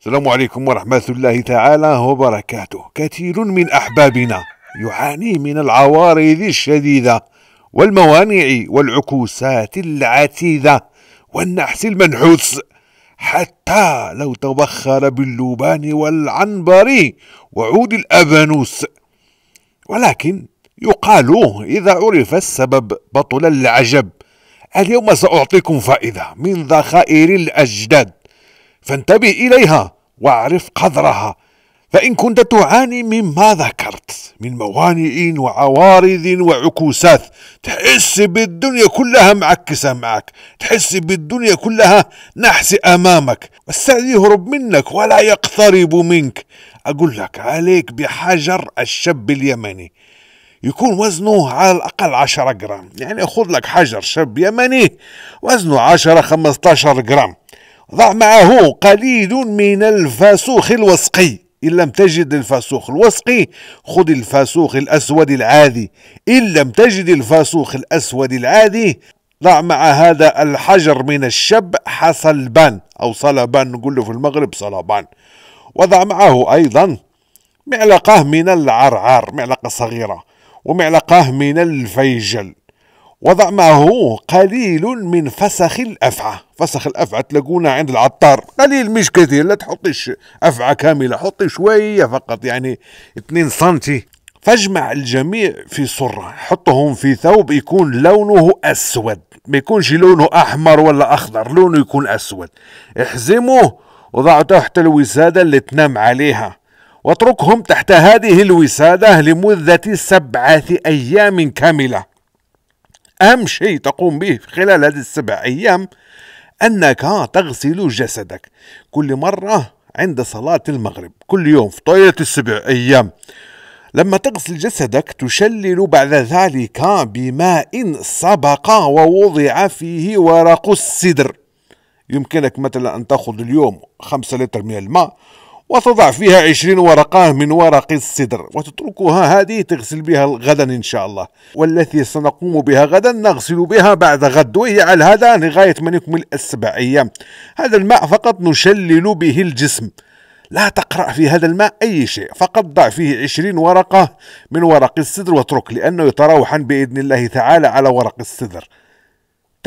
السلام عليكم ورحمة الله تعالى وبركاته كثير من أحبابنا يعاني من العوارض الشديدة والموانع والعكوسات العتيدة والنحس المنحوس حتى لو تبخر باللبان والعنبر وعود الأبانوس ولكن يقال إذا عرف السبب بطل العجب اليوم سأعطيكم فائدة من ذخائر الأجداد فانتبه إليها واعرف قدرها فإن كنت تعاني مما ذكرت من موانئ وعوارض وعكوسات تحس بالدنيا كلها معكسة معك تحس بالدنيا كلها نحس أمامك والسعد يهرب منك ولا يقترب منك أقول لك عليك بحجر الشاب اليمني يكون وزنه على الأقل 10 جرام يعني خذ لك حجر شاب يمني وزنه 10 15 جرام ضع معه قليل من الفاسوخ الوسقي إن لم تجد الفاسوخ الوسقي خذ الفاسوخ الأسود العادي إن لم تجد الفاسوخ الأسود العادي ضع مع هذا الحجر من الشب حصلبان أو صلبان نقول له في المغرب صلبان وضع معه أيضا معلقة من العرعر معلقة صغيرة ومعلقة من الفيجل وضع معه قليل من فسخ الأفعى فسخ الأفعى تلاقونا عند العطار قليل مش كثير لا تحطيش أفعى كاملة حطي شوية فقط يعني 2 سنتي فاجمع الجميع في سرة حطهم في ثوب يكون لونه أسود ما يكونش لونه أحمر ولا أخضر لونه يكون أسود احزموه وضعوا تحت الوسادة اللي تنام عليها واتركهم تحت هذه الوسادة لمدة سبعة أيام كاملة أهم شيء تقوم به خلال هذه السبع أيام أنك تغسل جسدك كل مرة عند صلاة المغرب كل يوم في طيلة السبع أيام لما تغسل جسدك تشلل بعد ذلك بماء سبق ووضع فيه ورق السدر يمكنك مثلا أن تأخذ اليوم خمسة لتر من الماء وتضع فيها عشرين ورقة من ورق السدر وتتركها هذه تغسل بها غدا إن شاء الله والتي سنقوم بها غدا نغسل بها بعد غد وهي على هذا لغاية ما نكمل السبع أيام هذا الماء فقط نشلل به الجسم لا تقرأ في هذا الماء أي شيء فقط ضع فيه عشرين ورقة من ورق السدر واترك لأنه يتراوحا بإذن الله تعالى على ورق السدر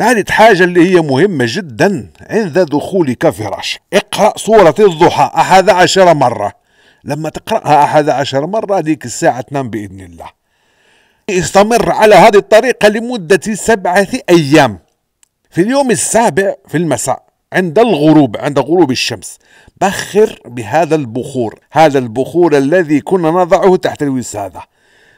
ثالث حاجة اللي هي مهمة جدا عند دخولك في رحشك اقرأ سورة الضحى أحد عشر مرة لما تقرأها أحد عشر مرة ديك الساعة تنام بإذن الله استمر على هذه الطريقة لمدة سبعة أيام في اليوم السابع في المساء عند الغروب عند غروب الشمس بخر بهذا البخور هذا البخور الذي كنا نضعه تحت الوسادة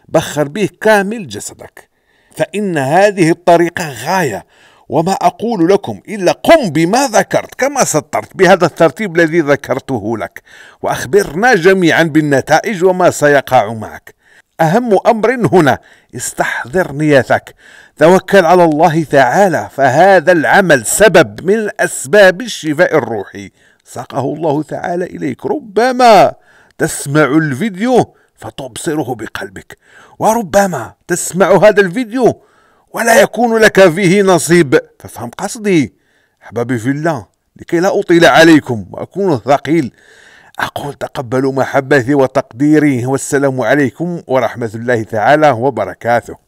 بخر به كامل جسدك فإن هذه الطريقة غاية وما أقول لكم إلا قم بما ذكرت كما سطرت بهذا الترتيب الذي ذكرته لك وأخبرنا جميعا بالنتائج وما سيقع معك أهم أمر هنا استحضر نيتك توكل على الله تعالى فهذا العمل سبب من أسباب الشفاء الروحي ساقه الله تعالى إليك ربما تسمع الفيديو فتبصره بقلبك وربما تسمع هذا الفيديو ولا يكون لك فيه نصيب فافهم قصدي أحبابي في الله لكي لا أطيل عليكم وأكون ثقيل أقول تقبلوا محبتي وتقديري والسلام عليكم ورحمة الله تعالى وبركاته